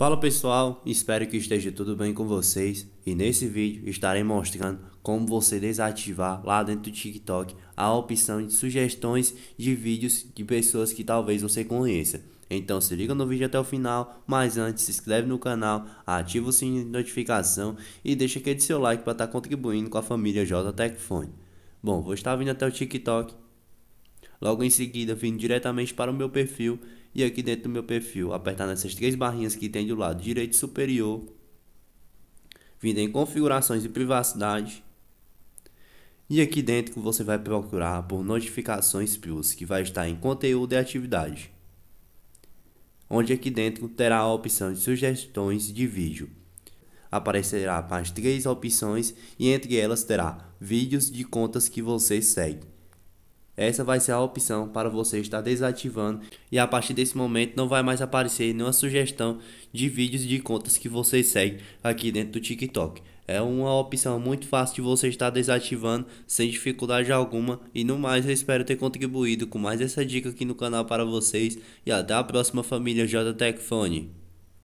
Fala pessoal, espero que esteja tudo bem com vocês e nesse vídeo estarei mostrando como você desativar lá dentro do TikTok a opção de sugestões de vídeos de pessoas que talvez você conheça. Então se liga no vídeo até o final, mas antes se inscreve no canal, ativa o sininho de notificação e deixa aquele seu like para estar tá contribuindo com a família J Techfone. Bom, vou estar vindo até o TikTok, logo em seguida vindo diretamente para o meu perfil e aqui dentro do meu perfil, apertar nessas três barrinhas que tem do lado direito superior, vindo em configurações e privacidade, e aqui dentro você vai procurar por notificações plus, que vai estar em conteúdo e atividade, onde aqui dentro terá a opção de sugestões de vídeo. Aparecerá mais três opções e entre elas terá vídeos de contas que você segue. Essa vai ser a opção para você estar desativando e a partir desse momento não vai mais aparecer nenhuma sugestão de vídeos e de contas que você segue aqui dentro do TikTok. É uma opção muito fácil de você estar desativando sem dificuldade alguma. E no mais, eu espero ter contribuído com mais essa dica aqui no canal para vocês. E até a próxima, família JTech